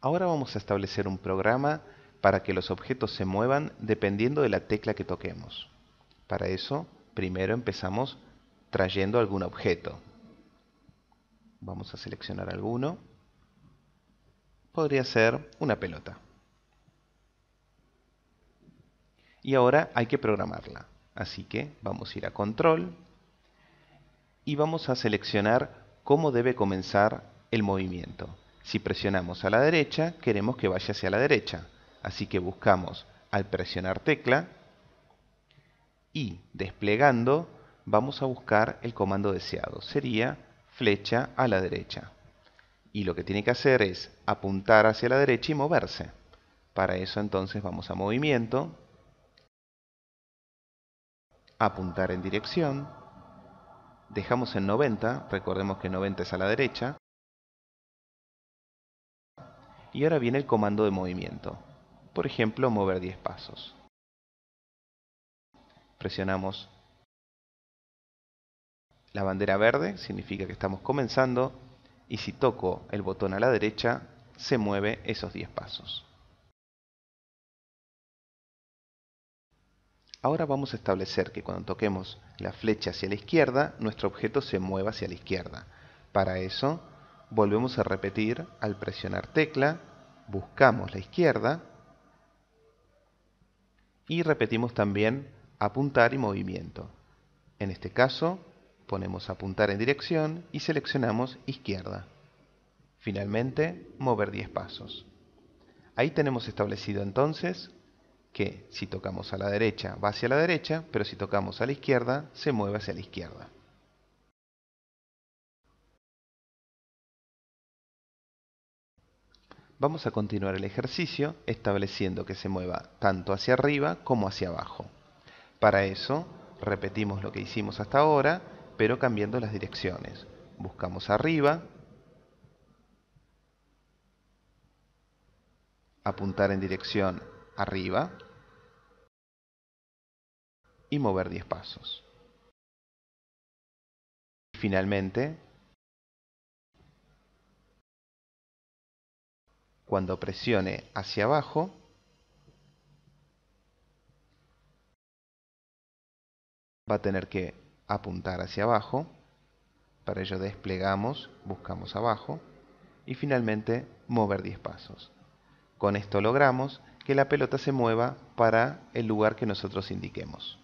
Ahora vamos a establecer un programa para que los objetos se muevan dependiendo de la tecla que toquemos. Para eso, primero empezamos trayendo algún objeto. Vamos a seleccionar alguno. Podría ser una pelota. Y ahora hay que programarla. Así que vamos a ir a Control y vamos a seleccionar cómo debe comenzar el movimiento. Si presionamos a la derecha, queremos que vaya hacia la derecha. Así que buscamos al presionar tecla y desplegando vamos a buscar el comando deseado. Sería flecha a la derecha. Y lo que tiene que hacer es apuntar hacia la derecha y moverse. Para eso entonces vamos a movimiento, apuntar en dirección, dejamos en 90, recordemos que 90 es a la derecha, y ahora viene el comando de movimiento. Por ejemplo, mover 10 pasos. Presionamos la bandera verde, significa que estamos comenzando, y si toco el botón a la derecha, se mueve esos 10 pasos. Ahora vamos a establecer que cuando toquemos la flecha hacia la izquierda, nuestro objeto se mueva hacia la izquierda. Para eso Volvemos a repetir al presionar tecla, buscamos la izquierda y repetimos también apuntar y movimiento. En este caso, ponemos apuntar en dirección y seleccionamos izquierda. Finalmente, mover 10 pasos. Ahí tenemos establecido entonces que si tocamos a la derecha va hacia la derecha, pero si tocamos a la izquierda se mueve hacia la izquierda. Vamos a continuar el ejercicio estableciendo que se mueva tanto hacia arriba como hacia abajo. Para eso, repetimos lo que hicimos hasta ahora, pero cambiando las direcciones. Buscamos arriba, apuntar en dirección arriba y mover 10 pasos. Finalmente, cuando presione hacia abajo va a tener que apuntar hacia abajo para ello desplegamos, buscamos abajo y finalmente mover 10 pasos. Con esto logramos que la pelota se mueva para el lugar que nosotros indiquemos.